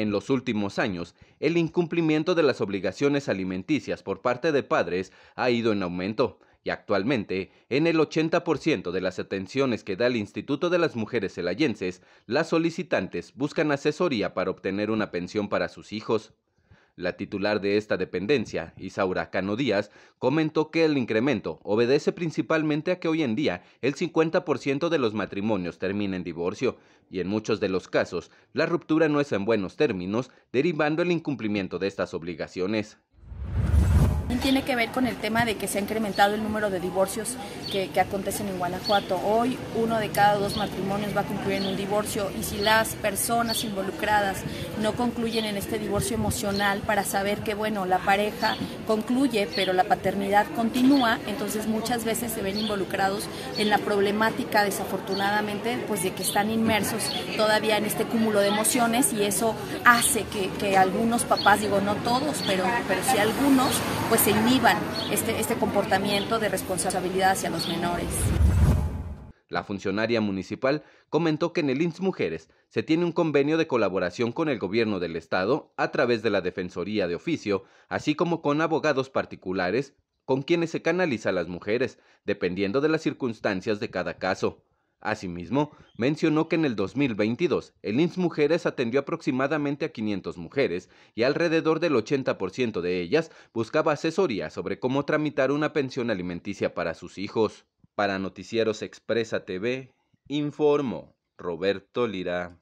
En los últimos años, el incumplimiento de las obligaciones alimenticias por parte de padres ha ido en aumento y actualmente, en el 80% de las atenciones que da el Instituto de las Mujeres Celayenses, las solicitantes buscan asesoría para obtener una pensión para sus hijos. La titular de esta dependencia, Isaura Cano Díaz, comentó que el incremento obedece principalmente a que hoy en día el 50% de los matrimonios termina en divorcio y en muchos de los casos la ruptura no es en buenos términos, derivando el incumplimiento de estas obligaciones. Tiene que ver con el tema de que se ha incrementado el número de divorcios que, que, acontecen en Guanajuato. Hoy uno de cada dos matrimonios va a concluir en un divorcio y si las personas involucradas no concluyen en este divorcio emocional para saber que, bueno, la pareja concluye, pero la paternidad continúa, entonces muchas veces se ven involucrados en la problemática, desafortunadamente, pues de que están inmersos todavía en este cúmulo de emociones y eso hace que, algunos papás, digo no todos, pero, pero sí algunos, pues se inhiban este, este comportamiento de responsabilidad hacia los menores. La funcionaria municipal comentó que en el INS Mujeres se tiene un convenio de colaboración con el gobierno del estado a través de la Defensoría de Oficio, así como con abogados particulares con quienes se canaliza a las mujeres, dependiendo de las circunstancias de cada caso. Asimismo, mencionó que en el 2022 el INS Mujeres atendió aproximadamente a 500 mujeres y alrededor del 80% de ellas buscaba asesoría sobre cómo tramitar una pensión alimenticia para sus hijos. Para Noticieros Expresa TV, informo Roberto Lira.